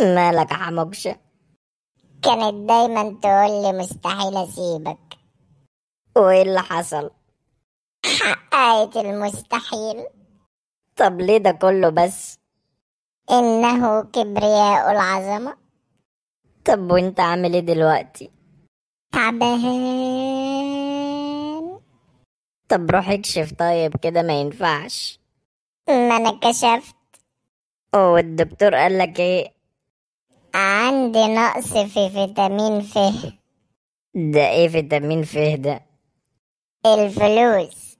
مالك حموكشة كانت دايما تقول لي مستحيل اسيبك وايه اللي حصل حققت المستحيل طب ليه ده كله بس انه كبرياء العظمه طب وانت عامل ايه دلوقتي تعبان طب روح اكشف طيب كده ما ينفعش ما انا كشفت والدكتور قالك ايه عندي نقص في فيتامين ف ده ايه فيتامين ف ده الفلوس